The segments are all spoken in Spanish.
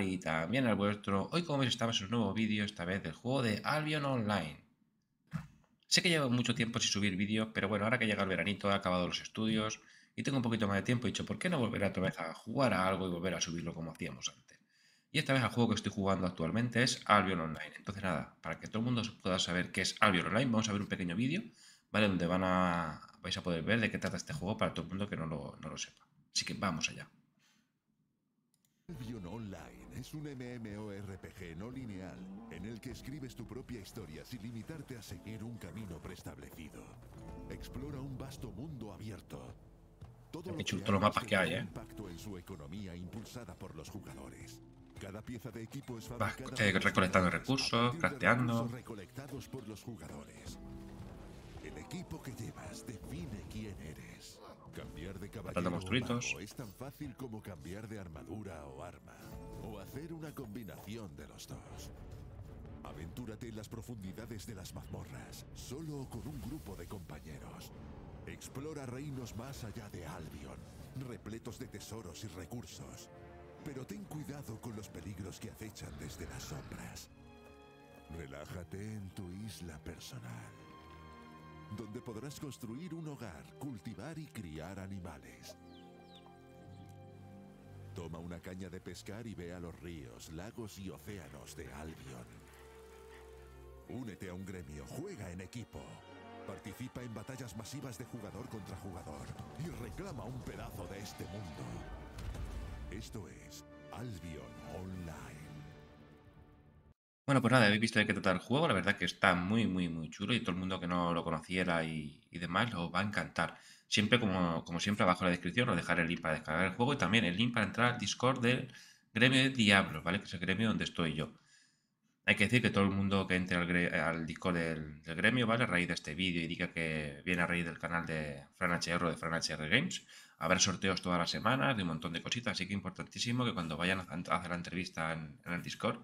y también al vuestro. Hoy como veis estamos en un nuevo vídeo, esta vez del juego de Albion Online. Sé que llevo mucho tiempo sin subir vídeos, pero bueno, ahora que llega el veranito, he acabado los estudios y tengo un poquito más de tiempo, he dicho, ¿por qué no volver otra vez a jugar a algo y volver a subirlo como hacíamos antes? Y esta vez el juego que estoy jugando actualmente es Albion Online. Entonces nada, para que todo el mundo pueda saber qué es Albion Online, vamos a ver un pequeño vídeo, ¿vale? Donde van a, vais a poder ver de qué trata este juego para todo el mundo que no lo sepa. Así que vamos allá. Albion Online es un MMORPG no lineal en el que escribes tu propia historia sin limitarte a seguir un camino preestablecido. Explora un vasto mundo abierto. Todo lo que los mapas que hay, ¿eh? impacto en su economía impulsada por los jugadores. Cada pieza de equipo es Vas recolectando recursos, crafteando. recolectados por los jugadores. El equipo que llevas define quién eres. Cambiar de caballero es tan fácil como cambiar de armadura o arma, o hacer una combinación de los dos. Aventúrate en las profundidades de las mazmorras, solo o con un grupo de compañeros. Explora reinos más allá de Albion, repletos de tesoros y recursos. Pero ten cuidado con los peligros que acechan desde las sombras. Relájate en tu isla personal donde podrás construir un hogar, cultivar y criar animales. Toma una caña de pescar y ve a los ríos, lagos y océanos de Albion. Únete a un gremio, juega en equipo. Participa en batallas masivas de jugador contra jugador y reclama un pedazo de este mundo. Esto es Albion Online. Bueno, pues nada, habéis visto de qué trata el juego. La verdad que está muy, muy, muy chulo y todo el mundo que no lo conociera y, demás lo va a encantar. Siempre, como, siempre, abajo en la descripción os dejaré el link para descargar el juego y también el link para entrar al Discord del gremio de Diablos, ¿vale? Que es el gremio donde estoy yo. Hay que decir que todo el mundo que entre al, Discord del, gremio, ¿vale? A raíz de este vídeo y diga que viene a raíz del canal de Fran o de Fran HR Games, habrá sorteos todas las semanas de un montón de cositas, así que importantísimo que cuando vayan a hacer la entrevista en el Discord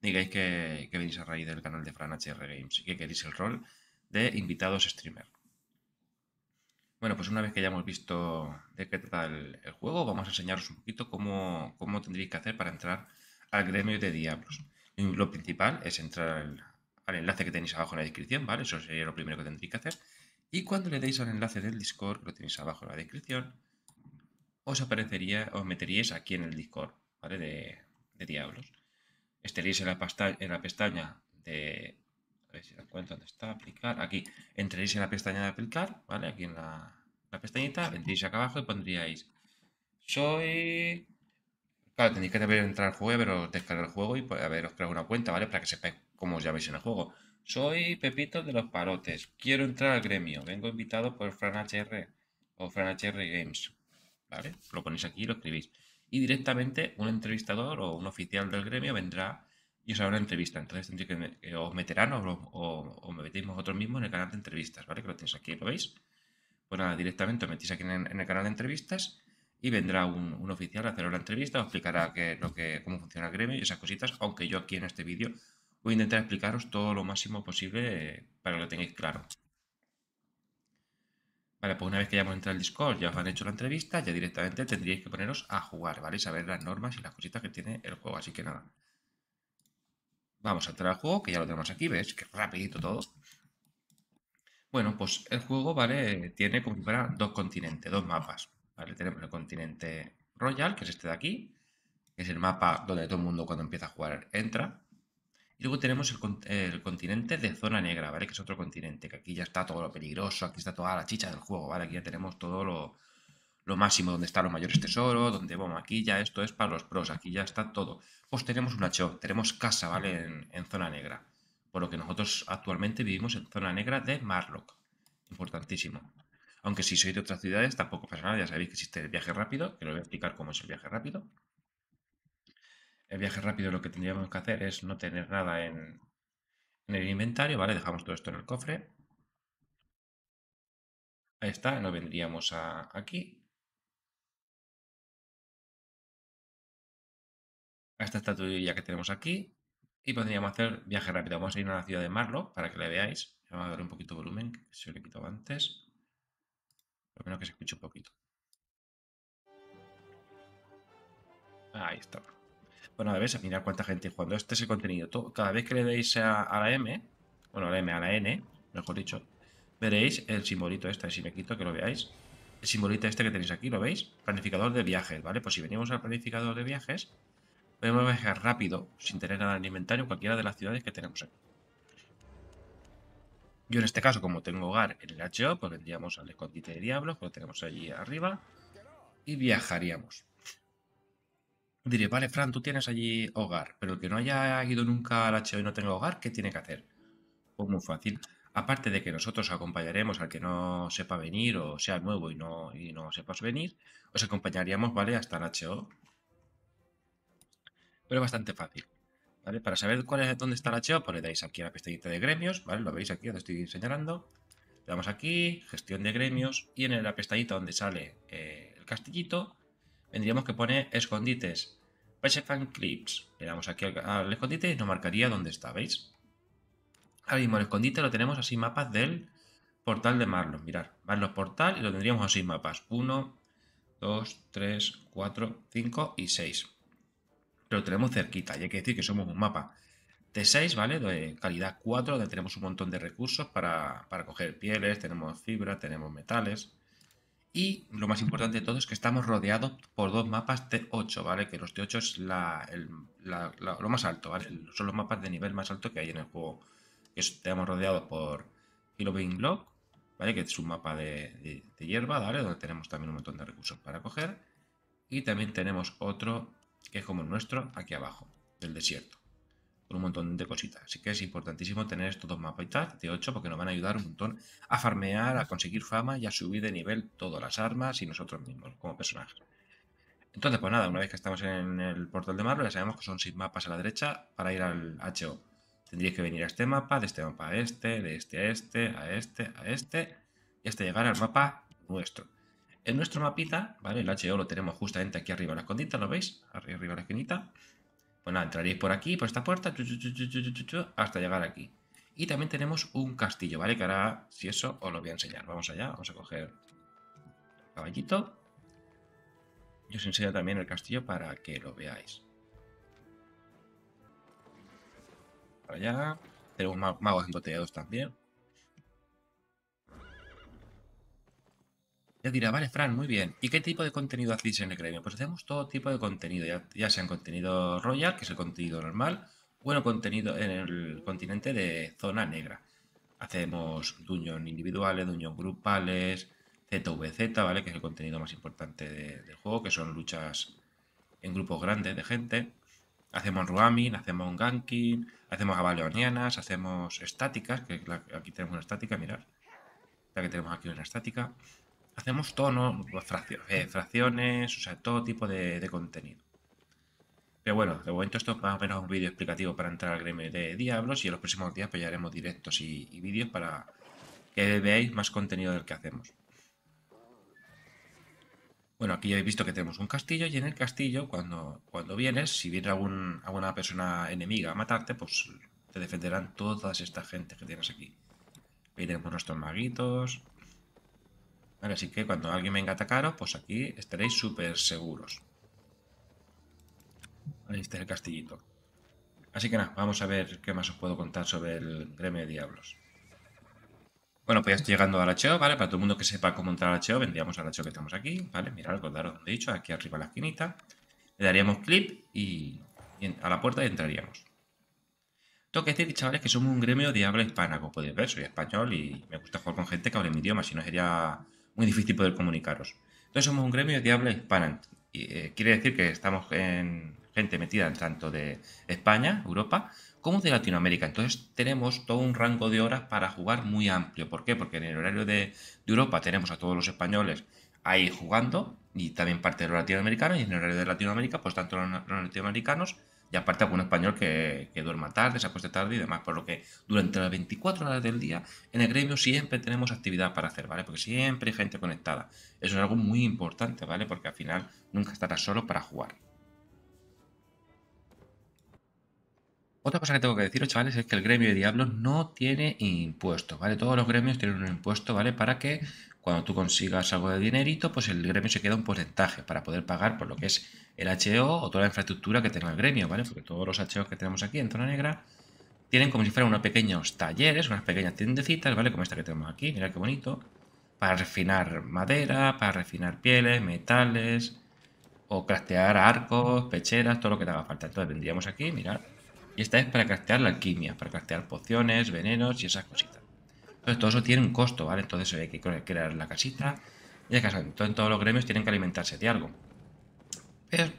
digáis que, que venís a raíz del canal de Fran HR Games y que queréis el rol de invitados streamer. Bueno, pues una vez que ya hemos visto de qué trata el, juego, vamos a enseñaros un poquito cómo, cómo, tendréis que hacer para entrar al gremio de Diablos. lo principal es entrar al, enlace que tenéis abajo en la descripción, ¿vale? Eso sería lo primero que tendréis que hacer. Y cuando le deis al enlace del Discord, que lo tenéis abajo en la descripción, os aparecería, os meteríais aquí en el Discord, ¿vale? de Diablos este en la, en la pestaña de... A ver si la está, aplicar. Aquí, entraréis en la pestaña de aplicar, ¿vale? Aquí en la, la pestañita, vendréis acá abajo y pondríais soy... Claro, tenéis que entrar al juego, pero descargar el juego y pues, os creado una cuenta, ¿vale? Para que sepáis cómo os llaméis en el juego. Soy Pepito de los Parotes. Quiero entrar al gremio. Vengo invitado por Fran HR o Fran HR Games. Lo ponéis aquí y lo escribís. Y directamente un entrevistador o un oficial del gremio vendrá y os hará una entrevista. Entonces tendréis que, os meterán o, me metéis vosotros mismos en el canal de entrevistas, ¿vale? Que lo tenéis aquí, ¿lo veis? Pues directamente os metéis aquí en, el canal de entrevistas y vendrá un, oficial a hacer una entrevista, os explicará qué, lo que, cómo funciona el gremio y esas cositas, aunque yo aquí en este vídeo voy a intentar explicaros todo lo máximo posible para que lo tengáis claro. Vale, pues una vez que ya hemos entrado al Discord, ya os han hecho la entrevista, ya directamente tendríais que poneros a jugar, ¿vale? saber las normas y las cositas que tiene el juego. Así que nada. Vamos a entrar al juego, que ya lo tenemos aquí, ¿ves? Que rapidito todo. Bueno, pues el juego, ¿vale? Tiene como para dos continentes, dos mapas, ¿vale? Tenemos el continente Royal, que es este de aquí, que es el mapa donde todo el mundo cuando empieza a jugar entra, y luego tenemos el, continente de zona negra, ¿vale? Que es otro continente, que aquí ya está todo lo peligroso, aquí está toda la chicha del juego, ¿vale? Aquí ya tenemos todo lo, máximo, donde están los mayores tesoros, donde, bueno, aquí ya esto es para los pros, aquí ya está todo. Pues tenemos una hacho tenemos casa, ¿vale? En, en zona negra. Por lo que nosotros actualmente vivimos en zona negra de Marlock. Importantísimo. Aunque si sois de otras ciudades tampoco pasa nada, ya sabéis que existe el viaje rápido, que lo voy a explicar cómo es el viaje rápido el viaje rápido lo que tendríamos que hacer es no tener nada en, el inventario, ¿vale? Dejamos todo esto en el cofre. Ahí está, no vendríamos a, aquí. A esta estatuilla que tenemos aquí. Y podríamos hacer viaje rápido. Vamos a ir a la ciudad de Marlo para que la veáis. Vamos a dar un poquito de volumen, que se lo he quitado antes. Lo menos que se escuche un poquito. Ahí está. Bueno, a mirar cuánta gente cuando Este es el contenido. cada vez que le deis a, la M, bueno, a la M, a la N, mejor dicho, veréis el simbolito este, si me quito que lo veáis. El simbolito este que tenéis aquí, ¿lo veis? Planificador de viajes, ¿vale? Pues si venimos al planificador de viajes, podemos viajar rápido, sin tener nada en inventario, cualquiera de las ciudades que tenemos aquí. Yo en este caso, como tengo hogar en el HO, pues vendríamos al escondite de diablos, que lo tenemos allí arriba, y viajaríamos diré, vale, Fran, tú tienes allí hogar, pero el que no haya ido nunca al HO y no tenga hogar, ¿qué tiene que hacer? Pues muy fácil. Aparte de que nosotros acompañaremos al que no sepa venir o sea nuevo y no, y no sepas venir, os acompañaríamos, ¿vale? Hasta el HO. Pero bastante fácil. ¿Vale? Para saber cuál es, dónde está el HO, pues le dais aquí a la pestañita de gremios, ¿vale? Lo veis aquí, os estoy señalando. Le damos aquí, gestión de gremios, y en la pestañita donde sale eh, el castillito, vendríamos que pone escondites Pesefan Clips. Le damos aquí al, escondite y nos marcaría dónde está, ¿veis? Ahora mismo el escondite lo tenemos así mapas del portal de Marlon. mirad. Marlon portal y lo tendríamos así mapas. 1, 2, 3, 4, 5 y 6. lo tenemos cerquita y hay que decir que somos un mapa de 6, ¿vale? De calidad 4, donde tenemos un montón de recursos para, para coger pieles, tenemos fibra, tenemos metales y lo más importante de todo es que estamos rodeados por dos mapas T8, ¿vale? Que los T8 es la, el, lo más alto, ¿vale? Son los mapas de nivel más alto que hay en el juego. Estamos rodeados por Hilloween Block, ¿vale? Que es un mapa de, de, de, hierba, ¿vale? Donde tenemos también un montón de recursos para coger. Y también tenemos otro que es como el nuestro, aquí abajo, del desierto un montón de cositas. Así que es importantísimo tener estos dos mapitas de 8 porque nos van a ayudar un montón a farmear, a conseguir fama y a subir de nivel todas las armas y nosotros mismos como personajes. Entonces, pues nada, una vez que estamos en el portal de Marvel, ya sabemos que son 6 mapas a la derecha para ir al HO. Tendríais que venir a este mapa, de este mapa a este, de este a este, a este, a este, y hasta llegar al mapa nuestro. En nuestro mapita, ¿vale? El HO lo tenemos justamente aquí arriba en la escondita, ¿lo veis? Arriba, arriba la esquinita. Pues entraréis por aquí, por esta puerta, hasta llegar aquí. Y también tenemos un castillo, ¿vale? Que ahora, si eso, os lo voy a enseñar. Vamos allá, vamos a coger el caballito. Yo os enseño también el castillo para que lo veáis. Para allá. Tenemos magos embotellados también. Yo dirá, vale, Fran, muy bien. ¿Y qué tipo de contenido hacéis en el gremio? Pues hacemos todo tipo de contenido, ya, ya sea en contenido royal, que es el contenido normal, o en el contenido en el continente de zona negra. Hacemos dungeon individuales, duño grupales, ZVZ, ¿vale? Que es el contenido más importante del juego, que son luchas en grupos grandes de gente. Hacemos ruamin hacemos ganking, hacemos avalonianas, hacemos estáticas, que aquí tenemos una estática, mirad. La que tenemos aquí una estática hacemos todo, ¿no? Pues eh, fracciones, o sea, todo tipo de, contenido. Pero bueno, de momento esto es más o menos un vídeo explicativo para entrar al gremio de Diablos y en los próximos días pillaremos pues, directos y, vídeos para que veáis más contenido del que hacemos. Bueno, aquí ya habéis visto que tenemos un castillo y en el castillo, cuando, cuando vienes, si viene alguna persona enemiga a matarte, pues te defenderán todas estas gente que tienes aquí. Aquí tenemos nuestros maguitos, así que cuando alguien venga a atacaros, pues aquí estaréis súper seguros. Ahí está el castillito. Así que nada, vamos a ver qué más os puedo contar sobre el gremio de diablos. Bueno, pues ya estoy llegando al HO, ¿vale? Para todo el mundo que sepa cómo entrar al HO, vendríamos al HO que estamos aquí, ¿vale? Mirad, recordaros donde he dicho, aquí arriba en la esquinita. Le daríamos clip y, a la puerta entraríamos. Tengo que decir, chavales, que somos un gremio de diablos hispana, como podéis ver, soy español y me gusta jugar con gente que hable mi idioma, si no sería muy difícil poder comunicaros. Entonces somos un gremio de habla hispana. Y, eh, quiere decir que estamos en gente metida en tanto de España, Europa, como de Latinoamérica. Entonces tenemos todo un rango de horas para jugar muy amplio. ¿Por qué? Porque en el horario de, Europa tenemos a todos los españoles ahí jugando y también parte de los latinoamericanos y en el horario de Latinoamérica, pues tanto los latinoamericanos y aparte algún español que, duerma tarde, se acueste tarde y demás. Por lo que durante las 24 horas del día en el gremio siempre tenemos actividad para hacer, ¿vale? Porque siempre hay gente conectada. Eso es algo muy importante, ¿vale? Porque al final nunca estarás solo para jugar. Otra cosa que tengo que deciros, chavales, es que el gremio de diablos no tiene impuestos, ¿vale? Todos los gremios tienen un impuesto, ¿vale? Para que cuando tú consigas algo de dinerito, pues el gremio se queda un porcentaje para poder pagar por lo que es el HO o toda la infraestructura que tenga el gremio, ¿vale? Porque todos los HO que tenemos aquí en zona negra tienen como si fueran unos pequeños talleres, unas pequeñas tiendecitas, ¿vale? Como esta que tenemos aquí, mira qué bonito. Para refinar madera, para refinar pieles, metales, o craftear arcos, pecheras, todo lo que te haga falta. Entonces vendríamos aquí, mirad. Y esta es para craftear la alquimia, para craftear pociones, venenos y esas cositas. Entonces todo eso tiene un costo, ¿vale? Entonces hay que crear la casita. Y que Entonces todos los gremios tienen que alimentarse de algo.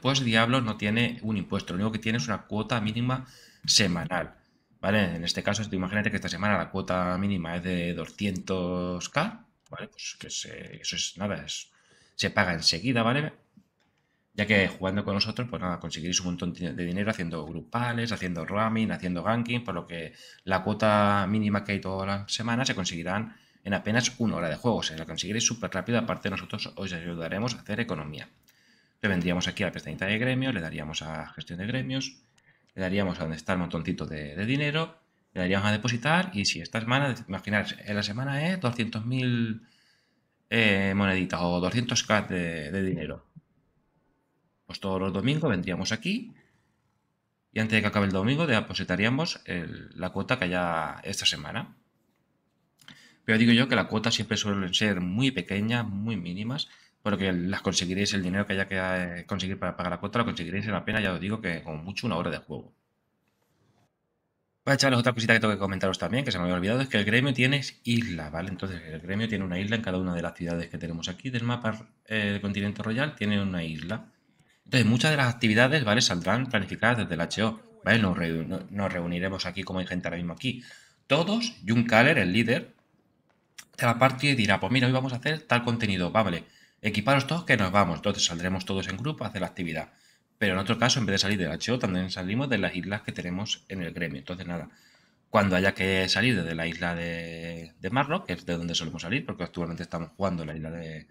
pues Diablo no tiene un impuesto, lo único que tiene es una cuota mínima semanal. ¿Vale? En este caso, imagínate que esta semana la cuota mínima es de 200k, ¿vale? Pues que eso es nada, se paga enseguida, ¿vale? ya que jugando con nosotros, pues nada, conseguiréis un montón de dinero haciendo grupales, haciendo roaming haciendo ganking, por lo que la cuota mínima que hay todas las semanas se conseguirán en apenas una hora de juego, o sea, la conseguiréis súper rápido, aparte nosotros os ayudaremos a hacer economía. Le vendríamos aquí a la pestañita de gremios, le daríamos a gestión de gremios, le daríamos a donde está el montoncito de, dinero, le daríamos a depositar y si esta semana, imaginaros, en la semana es 200.000 eh, moneditas o 200k de dinero pues todos los domingos vendríamos aquí y antes de que acabe el domingo depositaríamos la cuota que haya esta semana. Pero digo yo que la cuota siempre suelen ser muy pequeñas, muy mínimas, porque las conseguiréis, el dinero que haya que eh, conseguir para pagar la cuota lo conseguiréis en pena. ya os digo, que con mucho una hora de juego. Voy a echarles otra cosita que tengo que comentaros también, que se me había olvidado, es que el gremio tiene isla, ¿vale? Entonces el gremio tiene una isla en cada una de las ciudades que tenemos aquí del mapa eh, del continente royal, tiene una isla. Entonces, muchas de las actividades, ¿vale? Saldrán planificadas desde el HO, ¿vale? Nos, reuniremos aquí, como hay gente ahora mismo aquí, todos, Jun el líder de la parte, dirá, pues mira, hoy vamos a hacer tal contenido, vale, equiparos todos que nos vamos, entonces saldremos todos en grupo a hacer la actividad. Pero en otro caso, en vez de salir del HO, también salimos de las islas que tenemos en el gremio. Entonces, nada, cuando haya que salir desde la isla de, de que es de donde solemos salir, porque actualmente estamos jugando en la isla de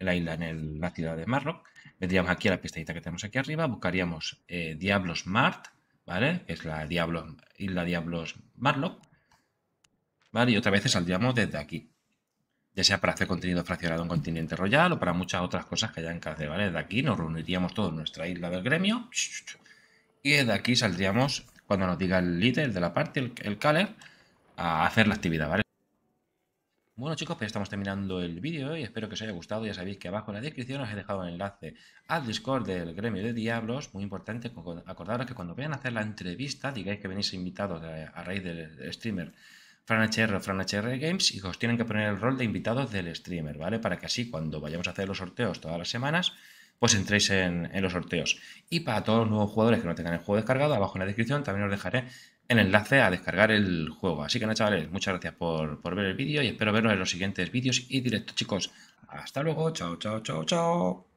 en la isla en la ciudad de Marrock, vendríamos aquí a la pestañita que tenemos aquí arriba, buscaríamos eh, Diablos Mart, ¿vale? es la Isla Diablos Marlock, ¿vale? Y otra vez saldríamos desde aquí, ya sea para hacer contenido fraccionado en Continente Royal o para muchas otras cosas que hayan que hacer, ¿vale? Desde aquí nos reuniríamos todos en nuestra isla del gremio y de aquí saldríamos, cuando nos diga el líder de la parte, el, el a hacer la actividad, ¿vale? Bueno chicos, pues estamos terminando el vídeo y espero que os haya gustado. Ya sabéis que abajo en la descripción os he dejado un enlace al Discord del Gremio de Diablos. Muy importante, acordaros que cuando vayan a hacer la entrevista, digáis que venís invitados a raíz del streamer FranHR o FranHR Games y os tienen que poner el rol de invitados del streamer, ¿vale? Para que así cuando vayamos a hacer los sorteos todas las semanas, pues entréis en, los sorteos. Y para todos los nuevos jugadores que no tengan el juego descargado, abajo en la descripción también os dejaré el enlace a descargar el juego. Así que nada, chavales, muchas gracias por, por ver el vídeo y espero vernos en los siguientes vídeos y directos, chicos. Hasta luego, chao, chao, chao, chao.